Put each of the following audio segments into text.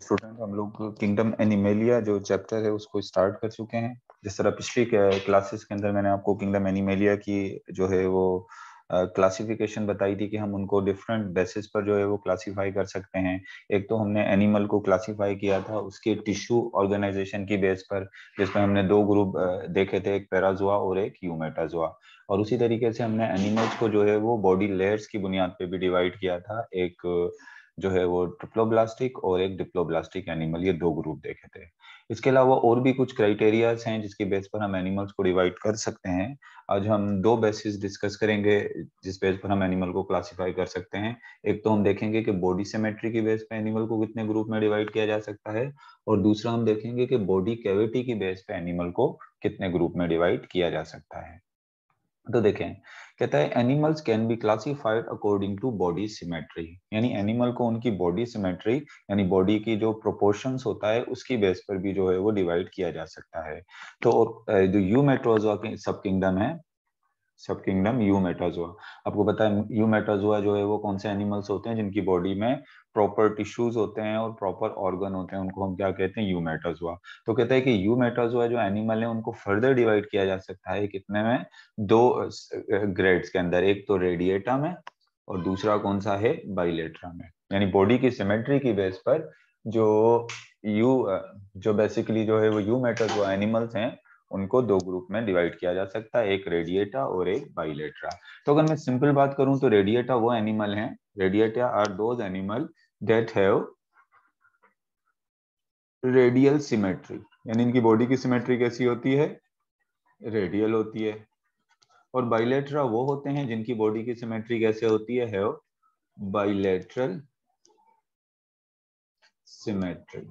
Student हम लोग kingdom animalia जो चैप्टर है उसको स्टार्ट कर चुके हैं जिस तरह पिछली क्लासेस के अंदर मैंने आपको किंगडम एनिमेलिया की जो है वो क्लासिफिकेशन बताई थी कि हम उनको डिफरेंट बेसिस पर जो है वो क्लासिफाई कर सकते हैं एक तो हमने एनिमल को क्लासिफाई किया था उसके टिश्यू ऑर्गेनाइजेशन की बेस पर जिसमें हमने दो ग्रुप देखे थे एक पैराजोआ और एक यूमेटाजुआ और उसी तरीके से हमने एनिमल्स को जो है वो बॉडी लेयर्स की बुनियाद पे भी डिवाइड किया था एक uh, जो है वो ट्रिप्लोब्लास्टिक और एक डिप्लोब्लास्टिक एनिमल ये दो ग्रुप देखे थे इसके अलावा और भी कुछ क्राइटेरियाज हैं जिसके बेस पर हम एनिमल्स को डिवाइड कर सकते हैं आज हम दो बेसिस डिस्कस करेंगे जिस बेस पर हम एनिमल को क्लासिफाई कर सकते हैं एक तो हम देखेंगे कि बॉडी सिमेट्री की बेस पर एनिमल को कितने ग्रुप में डिवाइड किया जा सकता है और दूसरा हम देखेंगे कि बॉडी कैविटी की बेस पर एनिमल को कितने ग्रुप में डिवाइड किया जा सकता है तो देखें कहता है animals can be classified according to body symmetry यानी एनिमल को उनकी बॉडी सिमेट्री यानी बॉडी की जो प्रोपोर्शन होता है उसकी बेस पर भी जो है वो डिवाइड किया जा सकता है तो जो यू मेट्रोजोआ सब किंगडम है सब किंगडम यू मेटाजुआ आपको पता है यू मेटाजुआ जो है वो कौन से एनिमल्स होते हैं जिनकी बॉडी में प्रॉपर टिश्यूज होते हैं और प्रॉपर ऑर्गन होते हैं उनको हम क्या कहते हैं यू मेटाजुआ तो कहते हैं कि यू मेटाजुआ जो एनिमल है उनको फर्दर डिवाइड किया जा सकता है कितने में दो ग्रेड्स के अंदर एक तो रेडिएटा में और दूसरा कौन सा है बाइलेट्रा में यानी बॉडी की सिमेट्री की बेस पर जो यू जो बेसिकली जो है वो यू मेटाजुआ एनिमल्स हैं उनको दो ग्रुप में डिवाइड किया जा सकता है एक रेडिएटा और एक बाइलेट्रा तो अगर मैं सिंपल बात करूं तो रेडिएटा वो एनिमल है radiata are those animal that have radial symmetry यानी इनकी बॉडी की सिमेट्री कैसी होती है रेडियल होती है और बाइलेट्रा वो होते हैं जिनकी बॉडी की सिमेट्री कैसे होती है बाइलेट्रल सिमेट्री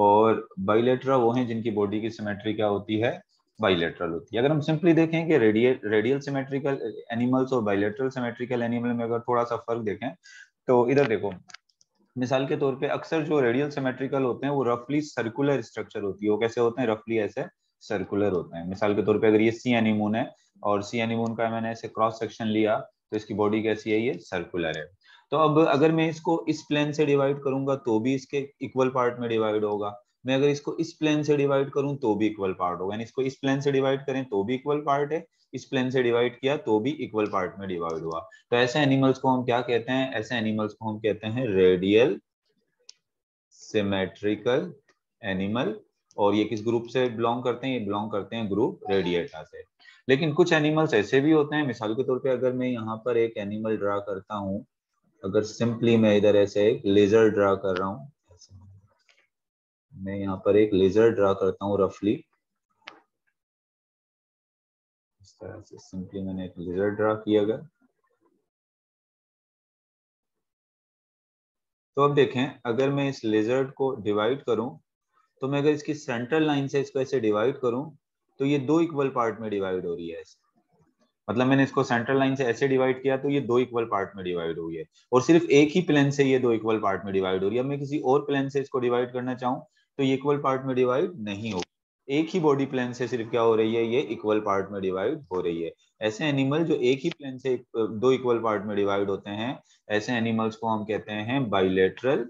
और बाइलेट्रा वो हैं जिनकी बॉडी की सिमेट्री क्या होती है बाइलेटरल होती है अगर हम सिंपली देखें कि रेडियल सिमेट्रिकल एनिमल्स और बाइलेटरल सिमेट्रिकल एनिमल में अगर थोड़ा सा फर्क देखें तो इधर देखो मिसाल के तौर पे अक्सर जो रेडियल सिमेट्रिकल होते हैं वो रफली सर्कुलर स्ट्रक्चर होती है वो कैसे होते हैं रफली ऐसे सर्कुलर होते हैं मिसाल के तौर पे अगर ये सी एनिमून है और सी एनिमून का मैंने ऐसे क्रॉस सेक्शन लिया तो इसकी बॉडी कैसी है ये सर्कुलर है तो अब अगर मैं इसको इस प्लेन से डिवाइड करूंगा तो भी इसके इक्वल पार्ट में डिवाइड होगा मैं अगर इसको इस प्लेन से डिवाइड करूं तो भी इक्वल पार्ट होगा यानी इसको इस प्लेन से डिवाइड करें तो भी इक्वल पार्ट है इस प्लेन से डिवाइड किया तो भी इक्वल पार्ट में डिवाइड हुआ तो ऐसे एनिमल्स को हम क्या कहते हैं ऐसे एनिमल्स को हम कहते हैं रेडियल सिमेट्रिकल एनिमल और ये किस ग्रुप से बिलोंग करते हैं ये बिलोंग करते हैं ग्रुप रेडिएटा से लेकिन कुछ एनिमल्स ऐसे भी होते हैं मिसाल के तौर पे अगर मैं यहाँ पर एक एनिमल ड्रा करता हूँ अगर सिंपली मैं इधर ऐसे एक लेजर ड्रा कर रहा हूं मैं यहां पर एक लेजर ड्रा करता हूं रफली इस तरह से सिंपली मैंने एक लेजर ड्रा किया गया तो अब देखें अगर मैं इस लेजर्ड को डिवाइड करूं तो मैं अगर इसकी सेंट्रल लाइन से इसको ऐसे डिवाइड करूं तो ये दो इक्वल पार्ट में डिवाइड हो रही है ऐसे मतलब मैंने इसको सेंट्रल लाइन से ऐसे डिवाइड किया तो ये दो इक्वल पार्ट में डिवाइड हुई है और सिर्फ एक ही प्लेन से ये दो इक्वल पार्ट में डिवाइड हो रही है मैं किसी और प्लेन से इसको डिवाइड करना चाहूँ तो ये इक्वल पार्ट में डिवाइड नहीं होगी एक ही बॉडी प्लान से सिर्फ क्या हो रही है ये इक्वल पार्ट में डिवाइड हो रही है ऐसे एनिमल जो एक ही प्लेन से दो इक्वल पार्ट में डिवाइड होते हैं ऐसे एनिमल्स को हम कहते हैं बाइलेटरल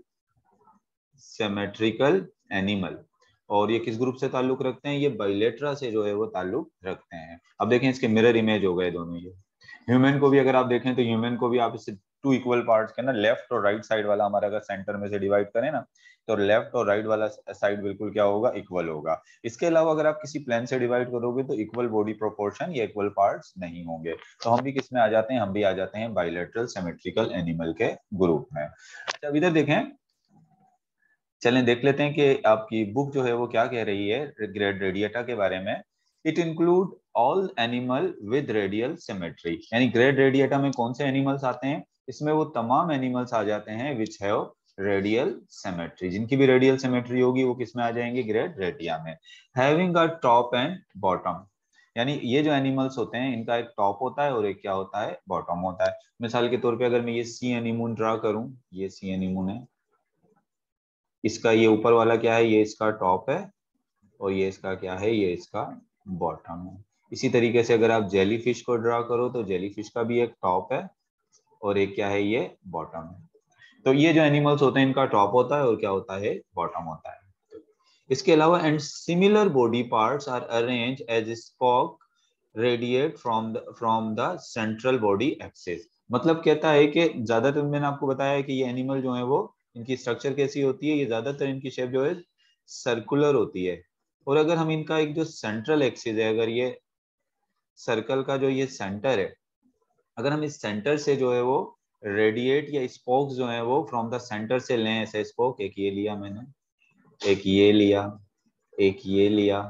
सेमेट्रिकल एनिमल और ये किस ग्रुप से ताल्लुक रखते हैं ये बाइलेट्रा से जो है वो ताल्लुक रखते हैं अब देखें इसके मिरर इमेज हो गए दोनों ये ह्यूमन को भी अगर आप देखें तो ह्यूमन को भी आप इससे टू इक्वल पार्ट्स के ना लेफ्ट और राइट साइड वाला हमारा अगर सेंटर में से डिवाइड करें ना तो लेफ्ट और राइट वाला साइड बिल्कुल क्या होगा इक्वल होगा इसके अलावा अगर आप किसी प्लान से डिवाइड करोगे तो इक्वल बॉडी प्रोपोर्शन या इक्वल पार्ट्स नहीं होंगे तो हम भी किस में आ जाते हैं हम भी आ जाते हैं बायोलेट्रल सिमेट्रिकल एनिमल के ग्रुप में अच्छा अब इधर देखें चलें देख लेते हैं कि आपकी बुक जो है वो क्या कह रही है ग्रेड रेडिएटा के बारे में it include all animal with radial symmetry यानी ग्रेड रेडिएटा में कौन से एनिमल्स आते हैं इसमें वो तमाम एनिमल्स आ जाते हैं विच हैव रेडियल सिमेट्री जिनकी भी रेडियल सिमेट्री होगी वो किसमें आ जाएंगे ग्रेड रेडिया में having a top and bottom यानी ये जो एनिमल्स होते हैं इनका एक टॉप होता है और एक क्या होता है बॉटम होता है मिसाल के तौर पे अगर मैं ये सी एनिमून ड्रा करूं ये सी एनिमून है इसका ये ऊपर वाला क्या है ये इसका टॉप है और ये इसका क्या है ये इसका बॉटम है इसी तरीके से अगर आप जेली फिश को ड्रा करो तो जेली फिश का भी एक टॉप है और एक क्या है ये बॉटम है तो ये जो एनिमल्स होते हैं इनका टॉप होता है और क्या होता है बॉटम होता है इसके अलावा and similar body parts are arrange as spoke radiate from from the central body axis मतलब कहता है कि ज्यादातर मैंने आपको बताया है कि ये एनिमल जो है वो इनकी स्ट्रक्चर कैसी होती है ये ज्यादातर इनकी शेप जो है सर्कुलर होती है और अगर हम इनका एक जो सेंट्रल एक्सिस है अगर ये सर्कल का जो ये सेंटर है अगर हम इस सेंटर से जो है वो रेडिएट या स्पोक्स जो है वो फ्रॉम द सेंटर से लें ऐसे स्पोक एक ये लिया मैंने एक ये लिया एक ये लिया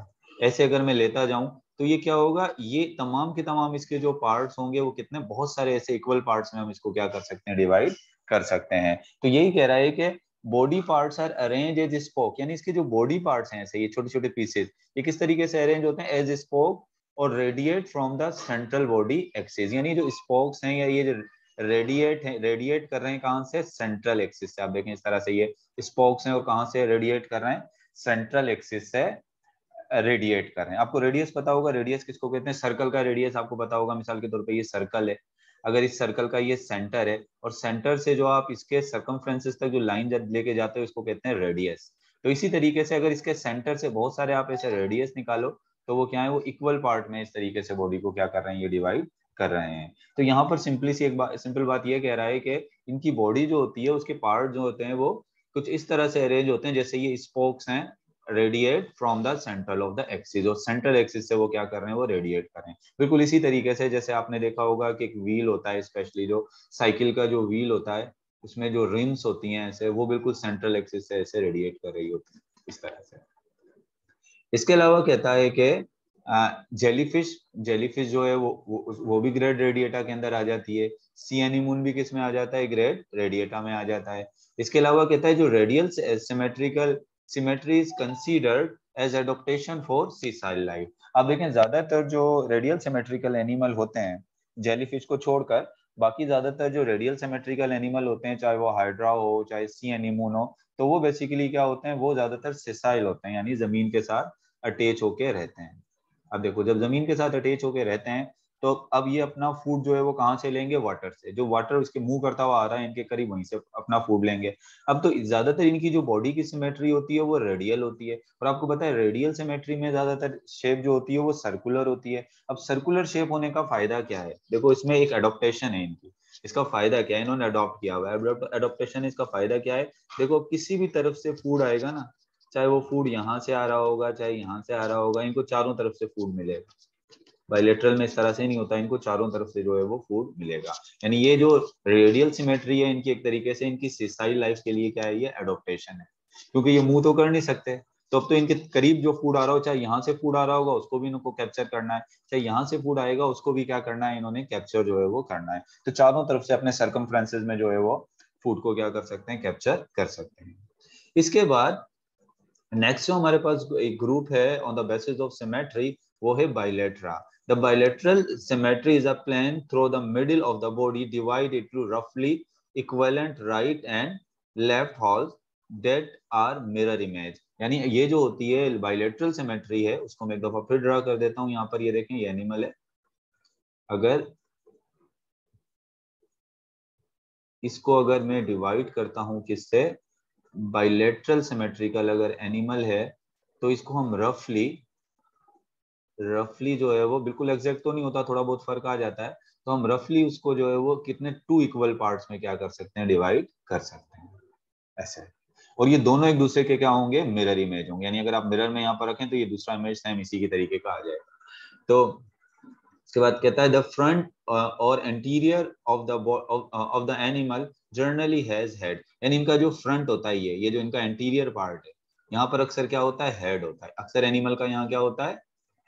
ऐसे अगर मैं लेता जाऊं तो ये क्या होगा ये तमाम के तमाम इसके जो पार्ट्स होंगे वो कितने बहुत सारे ऐसे इक्वल पार्ट्स में हम इसको क्या कर सकते हैं डिवाइड कर सकते हैं तो यही कह रहा है कि body parts are arrange as spoke यानी इसके जो बॉडी पार्ट्स हैं ऐसे ये छोटे छोटे पीसेज ये किस तरीके से अरेंज होते हैं एज स्पोक और radiate from the central body axis यानी जो स्पोक्स हैं या ये जो रेडिएट है रेडिएट कर रहे हैं कहाँ से सेंट्रल एक्सिस से आप देखें इस तरह से ये स्पोक्स हैं और कहाँ से रेडिएट कर रहे हैं सेंट्रल एक्सिस से रेडिएट कर रहे हैं आपको रेडियस पता होगा रेडियस किसको कहते हैं सर्कल का रेडियस आपको पता होगा मिसाल के तौर पे ये सर्कल है अगर इस सर्कल का ये सेंटर है और सेंटर से जो आप इसके सर्कमफ्रेंसेस तक जो लाइन लेके जाते हो उसको कहते हैं रेडियस तो इसी तरीके से अगर इसके सेंटर से बहुत सारे आप ऐसे रेडियस निकालो तो वो क्या है वो इक्वल पार्ट में इस तरीके से बॉडी को क्या कर रहे हैं ये डिवाइड कर रहे हैं तो यहाँ पर सिंपली सी एक बात सिंपल बात ये कह रहा है कि इनकी बॉडी जो होती है उसके पार्ट जो होते हैं वो कुछ इस तरह से अरेंज होते हैं जैसे ये स्पोक्स हैं radiate from the central of the axis और सेंट्रल एक्सिस से वो क्या कर रहे हैं वो रेडिएट कर रहे हैं बिल्कुल इसी तरीके से जैसे आपने देखा होगा कि एक व्हील होता है स्पेशली जो साइकिल का जो व्हील होता है उसमें जो रिम्स होती हैं ऐसे वो बिल्कुल सेंट्रल एक्सिस से ऐसे रेडिएट कर रही होती है इस तरह से इसके अलावा कहता है कि जेलीफिश जेलीफिश जो है वो वो, वो भी ग्रेड रेडिएटा के अंदर आ जाती है सी एनिमून भी किस में आ जाता है ग्रेड रेडिएटा में आ जाता है इसके अलावा कहता है जो radial symmetrical symmetry is considered as adaptation for sessile life अब देखें ज्यादातर जो रेडियल सिमेट्रिकल एनिमल होते हैं जेलीफिश को छोड़कर बाकी ज्यादातर जो रेडियल सिमेट्रिकल एनिमल होते हैं चाहे वो हाइड्रा हो चाहे सी एनिमोन हो तो वो बेसिकली क्या होते हैं वो ज्यादातर सिसाइल होते हैं यानी जमीन के साथ अटैच होके रहते हैं अब देखो जब जमीन के साथ अटैच होके रहते हैं तो अब ये अपना फूड जो है वो कहाँ से लेंगे वाटर से जो वाटर उसके मुंह करता हुआ आ रहा है इनके करीब वहीं से अपना फूड लेंगे अब तो ज्यादातर इनकी जो बॉडी की सिमेट्री होती है वो रेडियल होती है और आपको पता है रेडियल सिमेट्री में ज्यादातर शेप जो होती है वो सर्कुलर होती है अब सर्कुलर शेप होने का फायदा क्या है देखो इसमें एक एडोप्टेशन है इनकी इसका फायदा क्या है इन्होंने अडॉप्ट किया हुआ है अडोप्टेशन इसका फायदा क्या है देखो किसी भी तरफ से फूड आएगा ना चाहे वो फूड यहाँ से आ रहा होगा चाहे यहाँ से आ रहा होगा इनको चारों तरफ से फूड मिलेगा बायलेटरल में इस तरह से नहीं होता इनको चारों तरफ से जो है वो फूड मिलेगा यानी ये जो रेडियल सिमेट्री है इनकी एक तरीके से इनकी सिसाइल लाइफ के लिए क्या है ये एडोप्टेशन है क्योंकि ये मुंह तो कर नहीं सकते तो अब तो इनके करीब जो फूड आ रहा हो चाहे यहाँ से फूड आ रहा होगा उसको भी इनको कैप्चर करना है चाहे यहाँ से फूड आएगा उसको भी क्या करना है इन्होंने कैप्चर जो है वो करना है तो चारों तरफ से अपने सरकम में जो है वो फूड को क्या कर सकते हैं कैप्चर कर सकते हैं इसके बाद नेक्स्ट जो हमारे पास एक ग्रुप है on the basis of symmetry वो है बाइलेट्रा The bilateral symmetry is a plane through the middle of the body divided into roughly equivalent right and left halves that are mirror image. यानी ये जो होती है बायोलेट्रल सिमेट्री है उसको मैं एक दफा फिर ड्रा कर देता हूँ यहाँ पर ये देखें ये एनिमल है अगर इसको अगर मैं डिवाइड करता हूँ किससे बायोलेट्रल सिमेट्रिकल अगर एनिमल है तो इसको हम रफली रफली जो है वो बिल्कुल एग्जैक्ट तो नहीं होता थोड़ा बहुत फर्क आ जाता है तो हम रफली उसको जो है वो कितने टू इक्वल पार्ट्स में क्या कर सकते हैं डिवाइड कर सकते हैं ऐसे और ये दोनों एक दूसरे के क्या होंगे मिरर इमेज होंगे यानी अगर आप मिरर में यहाँ पर रखें तो ये दूसरा इमेज सेम इसी के तरीके का आ जाएगा तो इसके बाद कहता है द फ्रंट और anterior of the of the animal generally has head यानी इनका जो फ्रंट होता है ये ये जो इनका एंटीरियर पार्ट है यहाँ पर अक्सर क्या होता है हेड होता है अक्सर एनिमल का यहाँ क्या होता है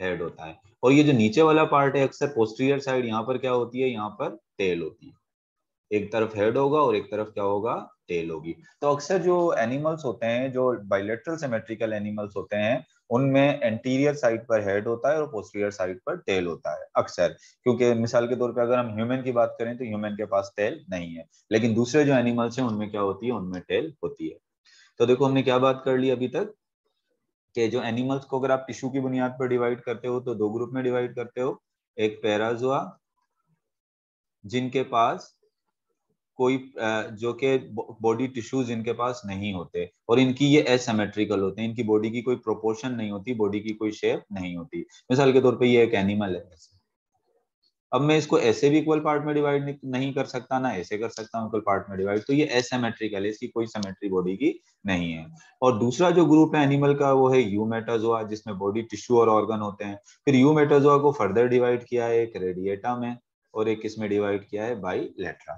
हेड होता है और ये जो नीचे वाला पार्ट है अक्सर पोस्टीरियर साइड यहाँ पर क्या होती है यहाँ पर टेल होती है एक तरफ हेड होगा और एक तरफ क्या होगा टेल होगी तो अक्सर जो एनिमल्स होते हैं जो बायोलेट्रल सिमेट्रिकल एनिमल्स होते हैं उनमें एंटीरियर साइड पर हेड होता है और पोस्टीरियर साइड पर टेल होता है अक्सर क्योंकि मिसाल के तौर पे अगर हम ह्यूमन की बात करें तो ह्यूमन के पास टेल नहीं है लेकिन दूसरे जो एनिमल्स हैं उनमें क्या होती है उनमें टेल होती है तो देखो हमने क्या बात कर ली अभी तक कि जो एनिमल्स को अगर आप टिश्यू की बुनियाद पर डिवाइड करते हो तो दो ग्रुप में डिवाइड करते हो एक पैराजुआ जिनके पास कोई जो के बॉडी टिश्यूज इनके पास नहीं होते और इनकी ये एसेमेट्रिकल होते हैं इनकी बॉडी की कोई प्रोपोर्शन नहीं होती बॉडी की कोई शेप नहीं होती मिसाल के तौर पे ये एक एनिमल है अब मैं इसको ऐसे भी इक्वल पार्ट में डिवाइड नहीं कर सकता ना ऐसे कर सकता हूँ इक्वल पार्ट में डिवाइड तो ये एसेमेट्रिक है इसकी कोई सेमेट्री बॉडी की नहीं है और दूसरा जो ग्रुप है एनिमल का वो है यू मेटाजोआ जिसमें बॉडी टिश्यू और ऑर्गन होते हैं फिर यू मेटाजोआ को फर्दर डिवाइड किया है एक रेडिएटा में और एक इसमें डिवाइड किया है बाई लेट्रा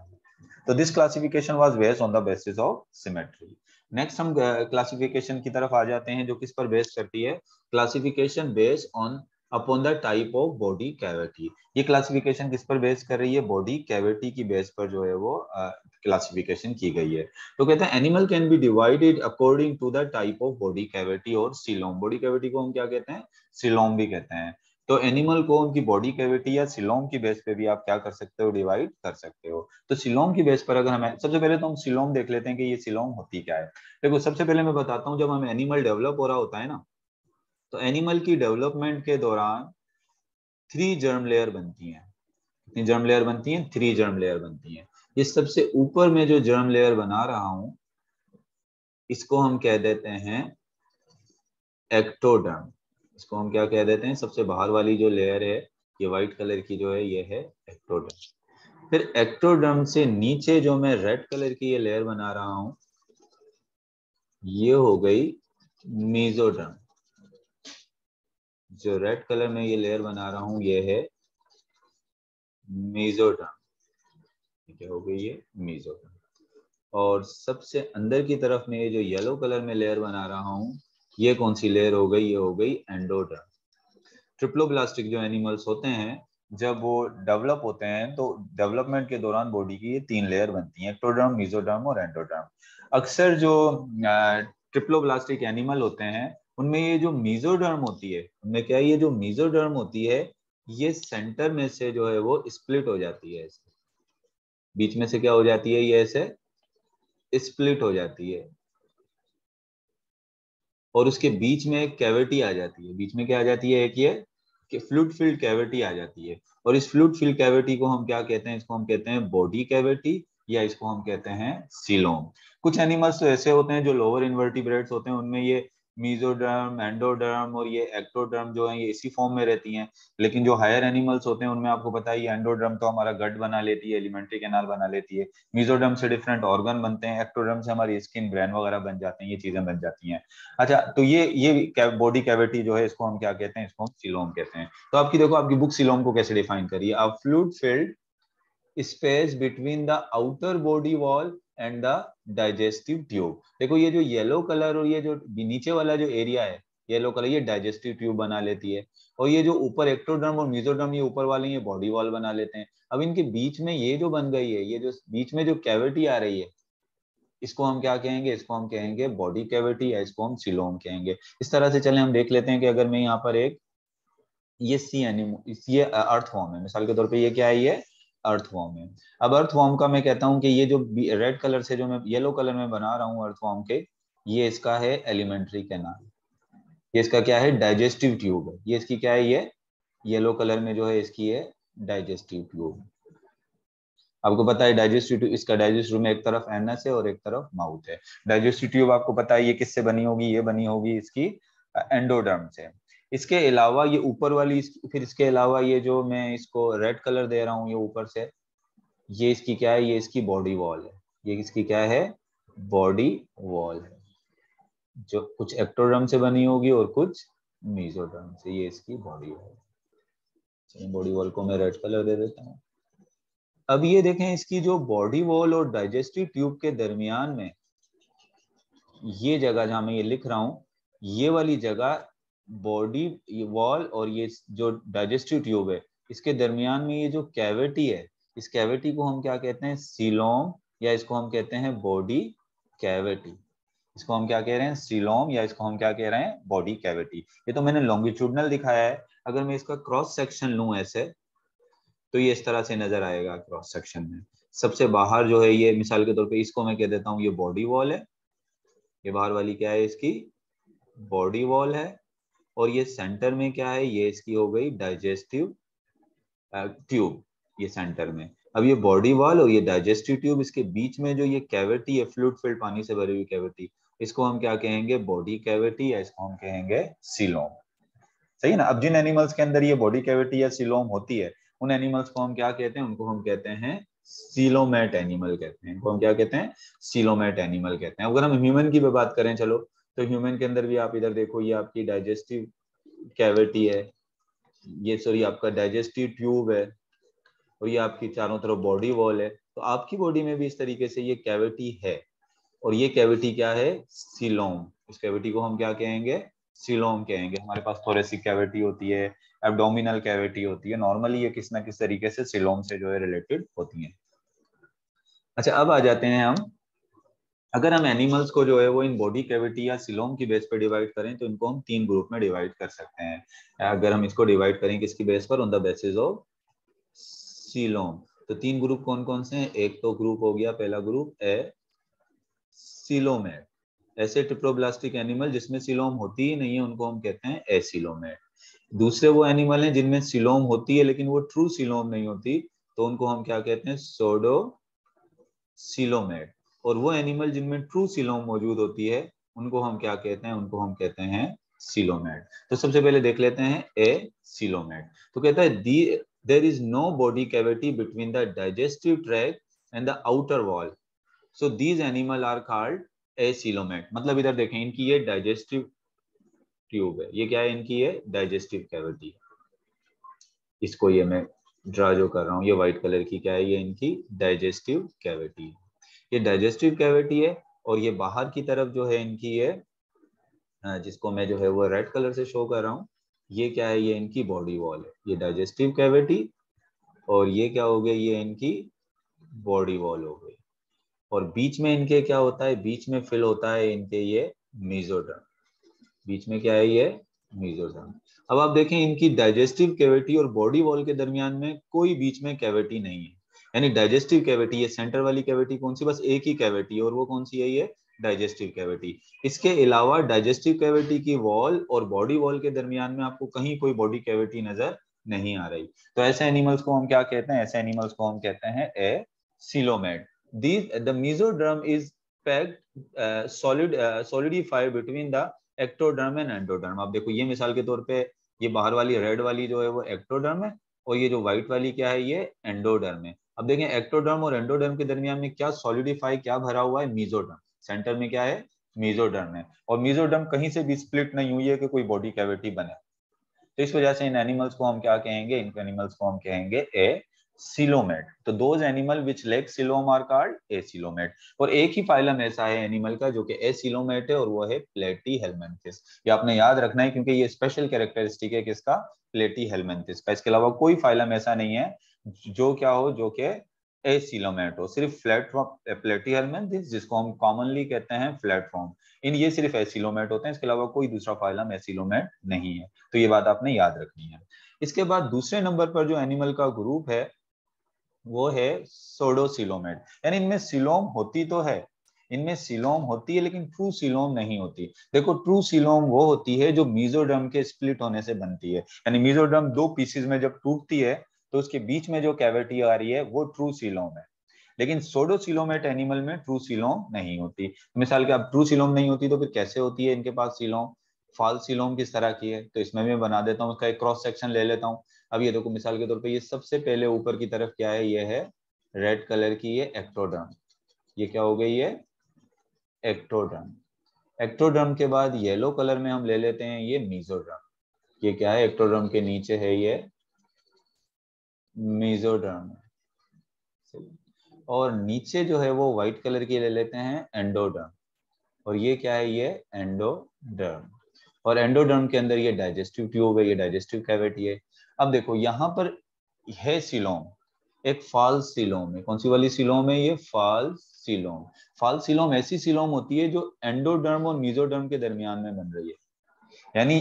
तो this classification was based on the basis of symmetry next हम क्लासिफिकेशन की तरफ आ जाते हैं जो किस पर बेस्ड करती है classification based on upon the type of body cavity ये क्लासिफिकेशन किस पर बेस कर रही है बॉडी कैविटी की बेस पर जो है वो क्लासिफिकेशन uh, की गई है तो कहते हैं animal can be divided according to the type of body cavity और सिलोम बॉडी कैविटी को हम क्या कहते हैं सिलोम भी कहते हैं तो एनिमल को उनकी बॉडी कैविटी या सिलोम की बेस पे भी आप क्या कर सकते हो डिवाइड कर सकते हो तो सिलोम की बेस पर अगर हमें सबसे पहले तो हम सिलोम देख लेते हैं कि ये सिलोम होती क्या है देखो सबसे पहले मैं बताता हूँ जब हम एनिमल डेवलप हो रहा होता है ना तो एनिमल की डेवलपमेंट के दौरान थ्री जर्म लेयर बनती हैं कितनी जर्म लेयर बनती हैं थ्री जर्म लेयर बनती हैं ये सबसे ऊपर में जो जर्म लेयर बना रहा हूं इसको हम कह देते हैं एक्टोडर्म इसको हम क्या कह देते हैं सबसे बाहर वाली जो लेयर है ये व्हाइट कलर की जो है ये है एक्टोडर्म फिर एक्टोडर्म से नीचे जो मैं रेड कलर की ये लेयर बना रहा हूं ये हो गई मीजोडर्म जो रेड कलर में ये लेयर बना रहा हूं ये है मेजोटर्म ठीक है हो गई ये मेजोटर्म और सबसे अंदर की तरफ में ये जो येलो कलर में लेयर बना रहा हूं ये कौन सी लेयर हो गई ये हो गई एंडोटर्म ट्रिप्लोब्लास्टिक जो एनिमल्स होते हैं जब वो डेवलप होते हैं तो डेवलपमेंट के दौरान बॉडी की ये तीन लेयर बनती हैं एक्टोडर्म मीजोडर्म और एंडोडर्म अक्सर जो ट्रिप्लोब्लास्टिक एनिमल होते हैं उनमें ये जो मीजोडर्म होती है उनमें क्या ये जो मीजोडर्म होती है ये सेंटर में से जो है वो स्प्लिट हो जाती है ऐसे बीच में से क्या हो जाती है ये ऐसे स्प्लिट हो जाती है और उसके बीच में एक कैविटी आ जाती है बीच में क्या आ जाती है एक ये कि फ्लूट फील्ड कैविटी आ जाती है और इस फ्लूट फील्ड कैविटी को हम क्या कहते हैं इसको हम कहते हैं बॉडी कैविटी या इसको हम कहते हैं सिलोम कुछ एनिमल्स तो ऐसे होते हैं जो लोअर इन्वर्टिब्रेट्स होते हैं उनमें ये मीजोडर्म एंडोडर्म और ये एक्टोडर्म जो है ये इसी फॉर्म में रहती हैं लेकिन जो हायर एनिमल्स होते हैं उनमें आपको पता है एंडोडर्म तो हमारा गट बना लेती है एलिमेंट्री कैनाल बना लेती है मीजोडर्म से डिफरेंट ऑर्गन बनते हैं एक्टोडर्म से हमारी स्किन ब्रेन वगैरह बन जाते हैं ये चीजें बन जाती हैं अच्छा तो ये ये बॉडी कैविटी जो है इसको हम क्या कहते हैं इसको हम सिलोम कहते हैं तो आपकी देखो आपकी बुक सिलोम को कैसे डिफाइन करिए आप fluid filled space between the outer body wall and the digestive tube देखो ये जो येलो कलर और ये जो नीचे वाला जो एरिया है येलो कलर ये डाइजेस्टिव ट्यूब बना लेती है और ये जो ऊपर एक्ट्रोड्रम और म्यूजोड्रम ये ऊपर वाले ये बॉडी वॉल बना लेते हैं अब इनके बीच में ये जो बन गई है ये जो बीच में जो कैविटी आ रही है इसको हम क्या कहेंगे इसको हम कहेंगे बॉडी कैविटी या इसको हम सिलोम कहेंगे इस तरह से चले हम देख लेते हैं कि अगर मैं यहाँ पर एक ये सी एनिमो ये अर्थ फॉर्म है मिसाल के तौर पर ये क्या है ये अर्थ वॉर्म है अब अर्थ वॉर्म का मैं कहता हूँ कि ये जो रेड कलर से जो मैं येलो कलर में बना रहा हूँ वॉर्म के ये इसका है एलिमेंट्री कैनाल ये इसका क्या है डाइजेस्टिव ट्यूब है ये इसकी क्या है ये येलो कलर में जो है इसकी है डाइजेस्टिव ट्यूब आपको पता है डाइजेस्टिव ट्यूब इसका डाइजेस्टिव में एक तरफ एनस है और एक तरफ माउथ है डाइजेस्टिव ट्यूब आपको पता है ये किससे बनी होगी ये बनी होगी इसकी एंडोडर्म uh, से इसके अलावा ये ऊपर वाली फिर इसके अलावा ये जो मैं इसको रेड कलर दे रहा हूँ ये ऊपर से ये इसकी क्या है ये इसकी बॉडी वॉल है ये इसकी क्या है बॉडी वॉल है जो कुछ एक्टोड्रम से बनी होगी और कुछ मीजोड्रम से ये इसकी बॉडी वॉल बॉडी वॉल को मैं रेड कलर दे देता हूँ अब ये देखें इसकी जो बॉडी वॉल और डाइजेस्टिव ट्यूब के दरमियान में ये जगह जहां मैं ये लिख रहा हूं ये वाली जगह बॉडी वॉल और ये जो डाइजेस्टिव ट्यूब है इसके दरमियान में ये जो कैविटी है इस कैविटी को हम क्या कहते हैं सीलोम या इसको हम कहते हैं बॉडी कैविटी इसको हम क्या कह रहे हैं सीलोम या इसको हम क्या कह रहे हैं बॉडी कैविटी ये तो मैंने लॉन्गिट्यूडनल दिखाया है अगर मैं इसका क्रॉस सेक्शन लू ऐसे तो ये इस तरह से नजर आएगा क्रॉस सेक्शन में सबसे बाहर जो है ये मिसाल के तौर पे इसको मैं कह देता हूँ ये बॉडी वॉल है ये बाहर वाली क्या है इसकी बॉडी वॉल है और ये सेंटर में क्या है ये इसकी हो गई डाइजेस्टिव ट्यूब ये सेंटर में अब ये बॉडी वॉल और ये डाइजेस्टिव ट्यूब इसके बीच में जो ये कैविटी है फ्लूड फिल्ड पानी से भरी हुई कैविटी इसको हम क्या कहेंगे बॉडी कैविटी या इसको हम कहेंगे सिलोम सही है ना अब जिन एनिमल्स के अंदर ये बॉडी कैविटी या सिलोम होती है उन एनिमल्स को हम क्या कहते हैं उनको हम कहते हैं सिलोमैट एनिमल कहते हैं इनको हम क्या कहते हैं सिलोमैट एनिमल कहते हैं अगर हम ह्यूमन की भी बात करें चलो तो ह्यूमन के अंदर भी आप इधर देखो ये आपकी डाइजेस्टिव कैविटी है ये सॉरी आपका डाइजेस्टिव ट्यूब है और ये आपकी चारों तरफ बॉडी वॉल है तो आपकी बॉडी में भी इस तरीके से ये कैविटी है और ये कैविटी क्या है सिलोम इस कैविटी को हम क्या कहेंगे सिलोम कहेंगे हमारे पास थोरेसिक कैविटी होती है एबडोमिनल कैविटी होती है नॉर्मली ये किस ना किस तरीके से सिलोम से जो है रिलेटेड होती है अच्छा अब आ जाते हैं हम अगर हम एनिमल्स को जो है वो इन बॉडी कैविटी या सिलोम की बेस पर डिवाइड करें तो इनको हम तीन ग्रुप में डिवाइड कर सकते हैं अगर हम इसको डिवाइड करें किसकी बेस पर on the basis of coelom तो तीन ग्रुप कौन कौन से हैं एक तो ग्रुप हो गया पहला ग्रुप ए सिलोमेट ऐसे ट्रिप्रोब्लास्टिक एनिमल जिसमें सिलोम होती ही नहीं है उनको हम कहते हैं ए सिलोमेट दूसरे वो एनिमल हैं जिनमें सिलोम होती है लेकिन वो ट्रू सिलोम नहीं होती तो उनको हम क्या कहते हैं सोडो सिलोमेट और वो एनिमल जिनमें ट्रू सिलोम मौजूद होती है उनको हम क्या कहते हैं उनको हम कहते हैं सिलोमेट तो सबसे पहले देख लेते हैं ए सिलोमेट तो कहता है the there is no body cavity between the digestive tract and the outer wall so these animal are called acoelomate मतलब इधर देखें इनकी ये डाइजेस्टिव ट्यूब है ये क्या है इनकी ये डाइजेस्टिव कैविटी इसको ये मैं ड्रा जो कर रहा हूँ ये व्हाइट कलर की क्या है ये इनकी डाइजेस्टिव कैविटी है ये डाइजेस्टिव कैविटी है और ये बाहर की तरफ जो है इनकी ये जिसको मैं जो है वो रेड कलर से शो कर रहा हूँ ये क्या है ये इनकी बॉडी वॉल है ये डाइजेस्टिव कैविटी और ये क्या हो गया ये इनकी बॉडी वॉल हो गई और बीच में इनके क्या होता है बीच में फिल होता है इनके ये मीजोडर्म बीच में क्या है ये मीजोडर्म अब आप देखें इनकी डाइजेस्टिव कैविटी और बॉडी वॉल के दरमियान में कोई बीच में कैविटी नहीं है यानी डाइजेस्टिव कैविटी ये सेंटर वाली कैविटी कौन सी बस एक ही कैविटी और वो कौन सी है ये डाइजेस्टिव कैविटी इसके अलावा डाइजेस्टिव कैविटी की वॉल और बॉडी वॉल के दरमियान में आपको कहीं कोई बॉडी कैविटी नजर नहीं आ रही तो ऐसे एनिमल्स को हम क्या कहते हैं ऐसे एनिमल्स को हम कहते हैं acoelomate these the mesoderm is packed solid solidified between the between and ectoderm आप देखो ये मिसाल के तौर पे ये बाहर वाली रेड वाली जो है वो एक्टोडर्म है और ये जो व्हाइट वाली क्या है ये एंडोडर्म है अब देखें एक्टोडर्म और एंडोडर्म के दरमियान में क्या सॉलिडिफाई क्या भरा हुआ है मीजोडर्म सेंटर में क्या है मीजोडर्म है और मीजोडर्म कहीं से भी स्प्लिट नहीं हुई है कि कोई बॉडी कैविटी बने तो इस वजह से इन एनिमल्स को हम क्या कहेंगे इन एनिमल्स को हम कहेंगे ए सिलोमेट तो those animal which lack coelom are called acoelomate और एक ही फाइलम ऐसा है एनिमल का जो कि ए सिलोमेट है और वो है प्लेटी हेलमेंथिस ये आपने याद रखना है क्योंकि ये स्पेशल कैरेक्टरिस्टिक है किसका प्लेटी हेलमेंथिस का इसके अलावा कोई फाइलम ऐसा नहीं है जो क्या हो जो के एसिलोमेट हो सिर्फ फ्लैट प्लेटियर eh, में जिसको हम कॉमनली कहते हैं प्लेटफॉर्म इन ये सिर्फ एसिलोमेट होते हैं इसके अलावा कोई दूसरा फाइलम एसिलोमेट नहीं है तो ये बात आपने याद रखनी है इसके बाद दूसरे नंबर पर जो एनिमल का ग्रुप है वो है सोडोसिलोमेट यानी इनमें सिलोम होती तो है इनमें सिलोम होती है लेकिन ट्रू सिलोम नहीं होती देखो ट्रू सिलोम वो होती है जो मीजोड्रम के स्प्लिट होने से बनती है यानी मीजोडर्म दो पीसीज में जब टूटती है तो उसके बीच में जो कैविटी आ रही है वो ट्रू सीलोम है लेकिन सोडोसीलोमेट एनिमल में ट्रू सिलोम नहीं होती मिसाल के अब ट्रू सिलोम नहीं होती तो फिर कैसे होती है इनके पास सिलोम फाल सिलोम किस तरह की है तो इसमें मैं बना देता हूँ उसका एक क्रॉस सेक्शन ले लेता हूँ अब ये देखो मिसाल के तौर पर ये सबसे पहले ऊपर की तरफ क्या है ये है रेड कलर की ये एक्टोड्रम ये क्या हो गई है एक्टोड्रम एक्टोड्रम के बाद येलो कलर में हम ले लेते हैं ये मीजोड्रम ये क्या है एक्टोड्रम के नीचे है ये मेजोडर्म और नीचे जो है वो व्हाइट कलर की ले लेते हैं एंडोडर्म और ये क्या है ये एंडोडर्म और एंडोडर्म के अंदर ये डाइजेस्टिव ट्यूब है ये डाइजेस्टिव कैविटी है अब देखो यहाँ पर है सिलोम एक फाल सिलोम है कौन सी वाली सिलोम है ये फाल सिलोम फाल सिलोम ऐसी सिलोम होती है जो एंडोडर्म और मीजोडर्म के दरमियान में बन रही है यानी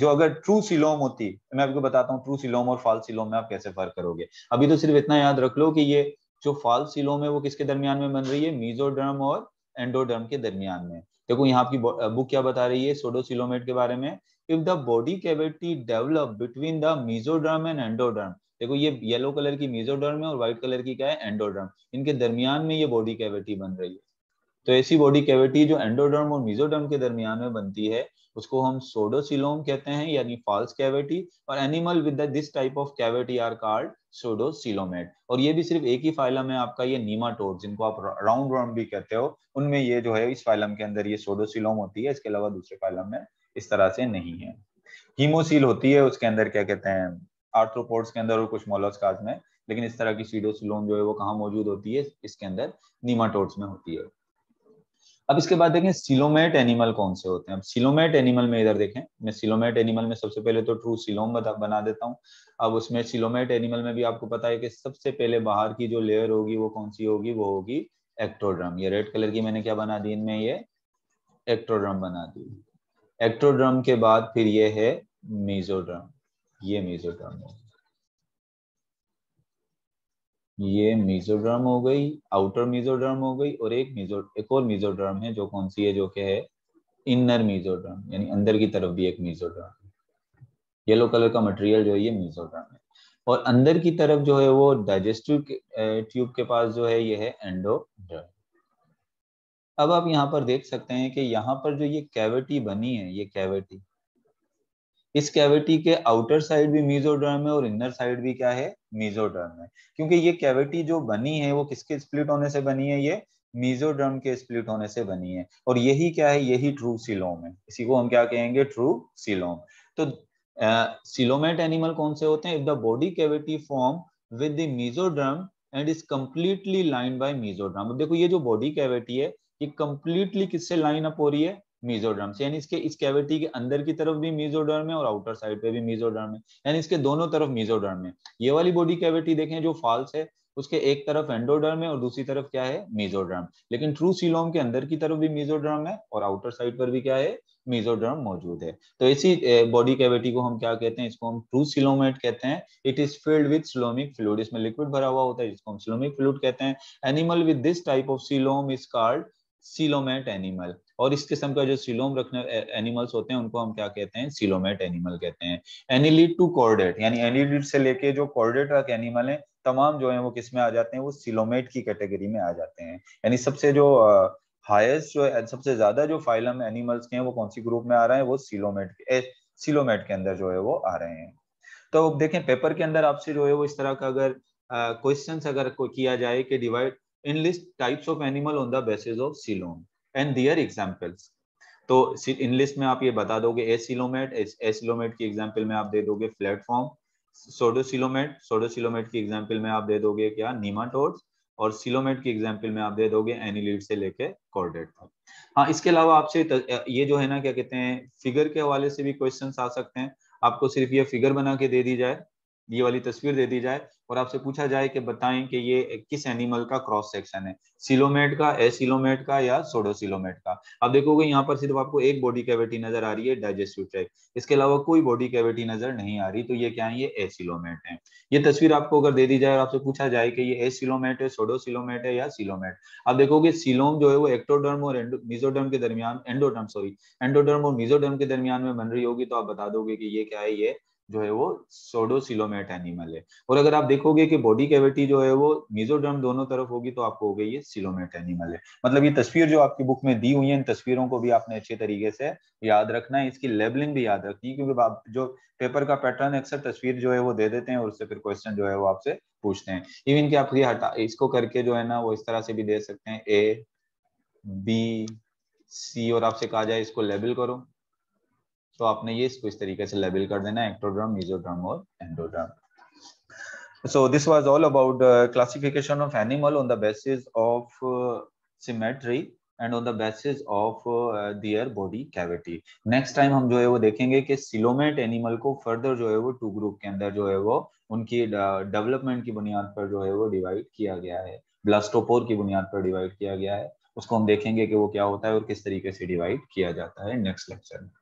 जो अगर ट्रू सिलोम होती तो मैं आपको बताता हूँ ट्रू सिलोम और फॉल्स सिलोम में आप कैसे फर्क करोगे अभी तो सिर्फ इतना याद रख लो कि ये जो फॉल्स सिलोम है वो किसके दरमियान में बन रही है मीजोडर्म और एंडोडर्म के दरमियान में देखो यहाँ आपकी बुक क्या बता रही है सोडोसिलोमेट के बारे में if the body cavity develop between the mesoderm and endoderm देखो ये येलो कलर की मीजोडर्म है और व्हाइट कलर की क्या है एंडोडर्म इनके दरमियान में ये बॉडी कैविटी बन रही है तो ऐसी बॉडी कैविटी जो एंडोडर्म और मिजोडर्म के दरमियान में बनती है उसको हम सोडोसिलोम कहते हैं यानी फॉल्स कैविटी और animal with this type of cavity are called pseudocoelomate और ये भी सिर्फ एक ही फाइलम है आपका ये नीमाटोड जिनको आप राउंड वर्म भी कहते हो उनमें ये जो है इस फाइलम के अंदर ये सोडोसिलोम होती है इसके अलावा दूसरे फाइलम में इस तरह से नहीं है हीमोसील होती है उसके अंदर क्या कहते हैं आर्थ्रोपोड्स के अंदर और कुछ मोलस्काज में लेकिन इस तरह की सीडोसिलोम जो है वो कहाँ मौजूद होती है इसके अंदर नीमाटोड्स में होती है अब इसके बाद देखें सिलोमेट एनिमल कौन से होते हैं अब सिलोमेट एनिमल में इधर देखें मैं सिलोमेट एनिमल में सबसे पहले तो ट्रू सिलोम बना देता हूं अब उसमें सिलोमेट एनिमल में भी आपको पता है कि सबसे पहले बाहर की जो लेयर होगी वो कौन सी होगी वो होगी एक्टोड्रम ये रेड कलर की मैंने क्या बना दी इनमें ये एक्टोड्रम बना दी एक्टोड्रम के बाद फिर ये है मीजोड्रम ये मीजोड्रम है ये मीजोड्रम हो गई आउटर मीजोड्रम हो गई और एक मीजो एक और मीजोड्रम है जो कौन सी है जो कि है इनर मीजोड्रम यानी अंदर की तरफ भी एक मीजोड्रम येलो कलर का मटेरियल जो है ये मीजोड्रम है और अंदर की तरफ जो है वो डाइजेस्टिव ट्यूब के पास जो है ये है एंडोड्रम अब आप यहाँ पर देख सकते हैं कि यहाँ पर जो ये कैविटी बनी है ये कैविटी इस कैविटी के आउटर साइड भी मीजोडर्म है और इनर साइड भी क्या है मीजोडर्म है क्योंकि ये कैविटी जो बनी है वो किसके स्प्लिट होने से बनी है ये मीजोडर्म के स्प्लिट होने से बनी है और यही क्या है यही ट्रू सिलोम है इसी को हम क्या कहेंगे ट्रू सिलोम तो सिलोमेट एनिमल कौन से होते हैं if the body cavity form with the mesoderm and is completely line by mesoderm देखो ये जो बॉडी कैविटी है ये कम्प्लीटली किससे लाइन अप हो रही है मीजोडर्म यानी इसके इस कैविटी के अंदर की तरफ भी मीजोडर्म है और आउटर साइड पे भी मीजोडर्म है यानी इसके दोनों तरफ मीजोडर्म है ये वाली बॉडी कैविटी देखें जो फॉल्स है उसके एक तरफ एंडोडर्म है और दूसरी तरफ क्या है मीजोडर्म लेकिन ट्रू सिलोम के अंदर की तरफ भी मीजोडर्म है और आउटर साइड पर भी क्या है मीजोडर्म मौजूद है तो इसी बॉडी कैविटी को हम क्या कहते हैं इसको हम ट्रू सिलोमेट कहते हैं it is filled with coelomic fluid इसमें लिक्विड भरा हुआ होता है जिसको हम सिलोमिक फ्लूड कहते हैं animal with this type of coelom is called coelomate animal और इस किस्म का जो सिलोम रखने एनिमल्स होते हैं उनको हम क्या कहते हैं सीलोमेट एनिमल कहते हैं एनिलीड टू कॉर्डेट यानी एनिलीड से लेके जो कॉर्डेट रख एनिमल है तमाम जो है वो किस में आ जाते हैं वो सिलोमेट की कैटेगरी में आ जाते हैं यानी सबसे जो हाईएस्ट जो सबसे ज्यादा जो फाइलम एनिमल्स के हैं वो कौन सी ग्रुप में आ रहे हैं वो सिलोमेट सिलोमेट के अंदर जो है वो आ रहे हैं तो देखें पेपर के अंदर आपसे जो है वो इस तरह का अगर क्वेश्चन अगर कोई किया जाए कि divide enlist types of animal on the basis of silom and their examples तो इन लिस्ट में आप ये बता दोगे ए सिलोमेट ए सिलोमेट की एग्जांपल में आप दे दोगे प्लेटफॉर्म सोडोसिलोमेट सोडोसिलोमेट की एग्जांपल में आप दे दोगे क्या नीमाटोड्स और सिलोमेट की एग्जांपल में आप दे दोगे एनिलीड से लेके कॉर्डेट तक हाँ इसके अलावा आपसे ये जो है ना क्या कहते हैं फिगर के हवाले से भी क्वेश्चन आ सकते हैं आपको सिर्फ ये फिगर बना के दे दी जाए ये वाली तस्वीर दे दी जाए और आपसे पूछा जाए कि बताएं कि ये किस एनिमल का क्रॉस सेक्शन है सिलोमेट का एसिलोमेट का या सोडोसिलोमेट का आप देखोगे यहाँ पर सिर्फ आपको एक बॉडी कैविटी नजर आ रही है डाइजेस्टिव ट्रैक इसके अलावा कोई बॉडी कैविटी नजर नहीं आ रही तो ये क्या है ये सिलोमेट है ये तस्वीर आपको अगर दे दी जाए और आपसे पूछा जाए कि ये ए सिलोमेट है सोडोसिलोमेट है या सिलोमेट आप देखोगे सिलोम जो है वो एक्टोडर्म और मिजोडर्म के दरमियान एंडोडर्म सॉरी एंडोडर्म और मिजोडर्म के दरमियान में बन रही होगी तो आप बता दोगे की ये क्या है ये जो है वो सोडोसिलोमेट एनिमल है और अगर आप देखोगे कि बॉडी कैविटी जो है वो मिजोडर्म दोनों तरफ होगी तो आपको हो गई ये सिलोमेट एनिमल है मतलब ये तस्वीर जो आपकी बुक में दी हुई है इन तस्वीरों को भी आपने अच्छे तरीके से याद रखना है इसकी लेबलिंग भी याद रखनी है क्योंकि आप जो पेपर का पैटर्न अक्सर तस्वीर जो है वो दे देते हैं और उससे फिर क्वेश्चन जो है वो आपसे पूछते हैं इवन की आप ये हटा इसको करके जो है ना वो इस तरह से भी दे सकते हैं ए बी सी और आपसे कहा जाए इसको लेबल करो तो आपने ये इसको इस तरीके से लेबल कर देना एक्टोड्रम मीजोड्रम और endoderm so this was all about classification of animal on the basis of symmetry and on the basis of their body cavity next time हम जो है वो देखेंगे कि सिलोमेट एनिमल को फर्दर जो है वो टू ग्रुप के अंदर जो है वो उनकी डेवलपमेंट uh, की बुनियाद पर जो है वो डिवाइड किया गया है ब्लास्टोपोर की बुनियाद पर डिवाइड किया गया है उसको हम देखेंगे कि वो क्या होता है और किस तरीके से डिवाइड किया जाता है नेक्स्ट लेक्चर में